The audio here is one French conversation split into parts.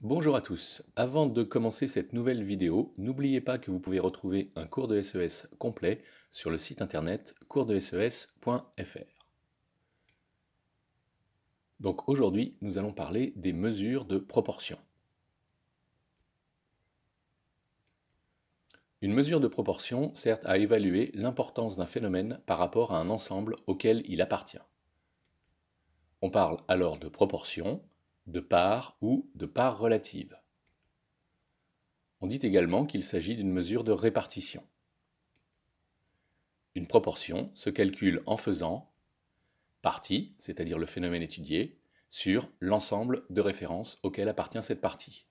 Bonjour à tous. Avant de commencer cette nouvelle vidéo, n'oubliez pas que vous pouvez retrouver un cours de SES e complet sur le site internet coursdeses.fr. Donc aujourd'hui, nous allons parler des mesures de proportion. Une mesure de proportion sert à évaluer l'importance d'un phénomène par rapport à un ensemble auquel il appartient. On parle alors de proportion de part ou de part relative. On dit également qu'il s'agit d'une mesure de répartition. Une proportion se calcule en faisant partie, c'est-à-dire le phénomène étudié, sur l'ensemble de références auquel appartient cette partie.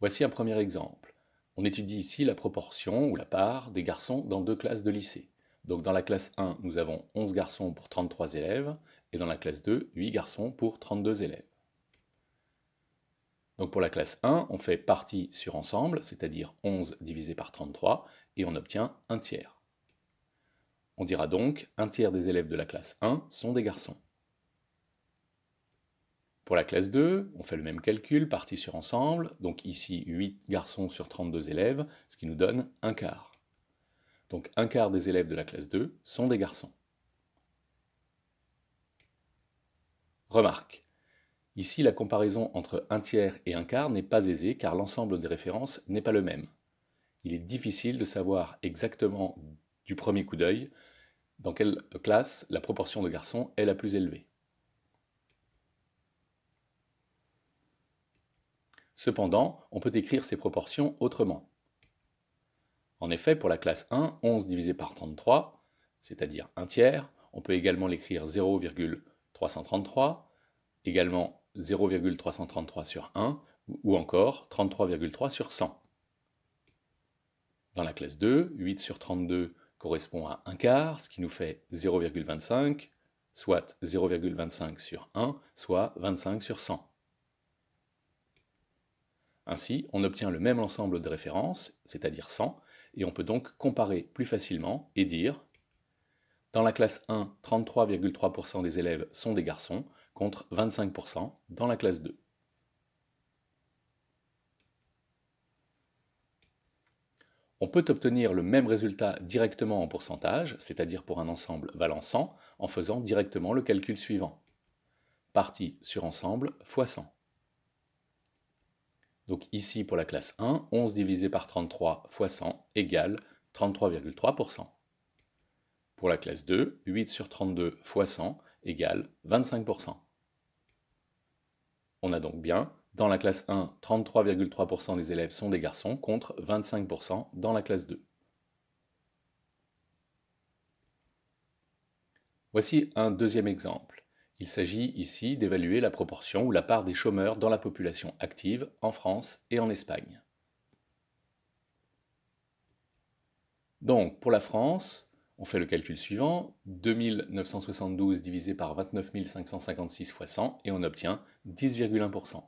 Voici un premier exemple. On étudie ici la proportion ou la part des garçons dans deux classes de lycée. Donc dans la classe 1, nous avons 11 garçons pour 33 élèves, et dans la classe 2, 8 garçons pour 32 élèves. Donc pour la classe 1, on fait partie sur ensemble, c'est-à-dire 11 divisé par 33, et on obtient un tiers. On dira donc un tiers des élèves de la classe 1 sont des garçons. Pour la classe 2, on fait le même calcul, partie sur ensemble, donc ici 8 garçons sur 32 élèves, ce qui nous donne un quart. Donc un quart des élèves de la classe 2 sont des garçons. Remarque. Ici, la comparaison entre un tiers et un quart n'est pas aisée car l'ensemble des références n'est pas le même. Il est difficile de savoir exactement du premier coup d'œil dans quelle classe la proportion de garçons est la plus élevée. Cependant, on peut écrire ces proportions autrement. En effet, pour la classe 1, 11 divisé par 33, c'est-à-dire 1 tiers, on peut également l'écrire 0,333, également 0,333 sur 1, ou encore 33,3 sur 100. Dans la classe 2, 8 sur 32 correspond à 1 quart, ce qui nous fait 0,25, soit 0,25 sur 1, soit 25 sur 100. Ainsi, on obtient le même ensemble de références, c'est-à-dire 100, et on peut donc comparer plus facilement et dire Dans la classe 1, 33,3% des élèves sont des garçons, contre 25% dans la classe 2. On peut obtenir le même résultat directement en pourcentage, c'est-à-dire pour un ensemble valant 100, en faisant directement le calcul suivant. Partie sur ensemble fois 100. Donc ici, pour la classe 1, 11 divisé par 33 fois 100 égale 33,3%. Pour la classe 2, 8 sur 32 fois 100 égale 25%. On a donc bien, dans la classe 1, 33,3% des élèves sont des garçons contre 25% dans la classe 2. Voici un deuxième exemple. Il s'agit ici d'évaluer la proportion ou la part des chômeurs dans la population active en France et en Espagne. Donc, pour la France, on fait le calcul suivant, 2972 divisé par 29 556 fois 100 et on obtient 10,1%.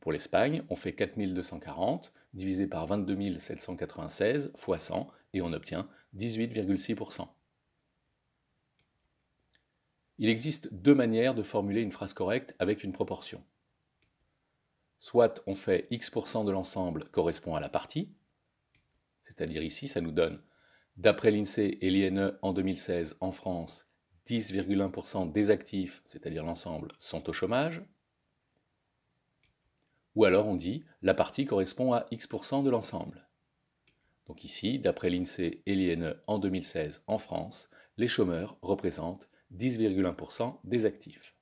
Pour l'Espagne, on fait 4240 divisé par 22 796 fois 100 et on obtient 18,6%. Il existe deux manières de formuler une phrase correcte avec une proportion. Soit on fait x% de l'ensemble correspond à la partie, c'est-à-dire ici ça nous donne, d'après l'INSEE et l'INE en 2016 en France, 10,1% des actifs, c'est-à-dire l'ensemble, sont au chômage. Ou alors on dit la partie correspond à x% de l'ensemble. Donc ici, d'après l'INSEE et l'INE en 2016 en France, les chômeurs représentent 10,1% des actifs.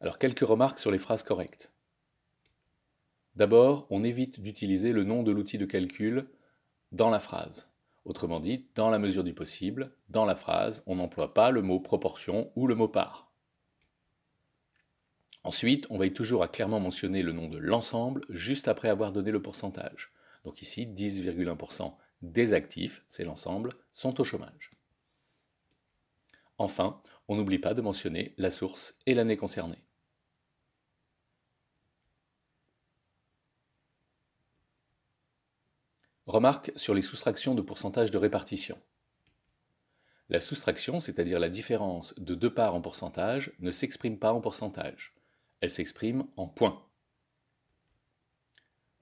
Alors quelques remarques sur les phrases correctes. D'abord, on évite d'utiliser le nom de l'outil de calcul dans la phrase. Autrement dit, dans la mesure du possible, dans la phrase, on n'emploie pas le mot proportion ou le mot part. Ensuite, on veille toujours à clairement mentionner le nom de l'ensemble juste après avoir donné le pourcentage. Donc ici, 10,1% des actifs, c'est l'ensemble, sont au chômage. Enfin, on n'oublie pas de mentionner la source et l'année concernée. Remarque sur les soustractions de pourcentage de répartition. La soustraction, c'est-à-dire la différence de deux parts en pourcentage, ne s'exprime pas en pourcentage, elle s'exprime en points.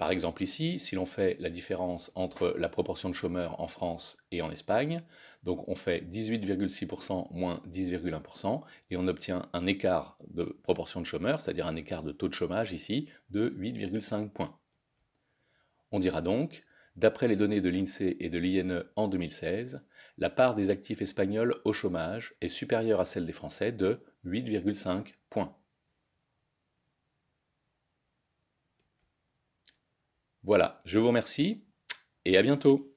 Par exemple ici, si l'on fait la différence entre la proportion de chômeurs en France et en Espagne, donc on fait 18,6% moins 10,1% et on obtient un écart de proportion de chômeurs, c'est-à-dire un écart de taux de chômage ici, de 8,5 points. On dira donc, d'après les données de l'INSEE et de l'INE en 2016, la part des actifs espagnols au chômage est supérieure à celle des Français de 8,5 points. Voilà, je vous remercie et à bientôt.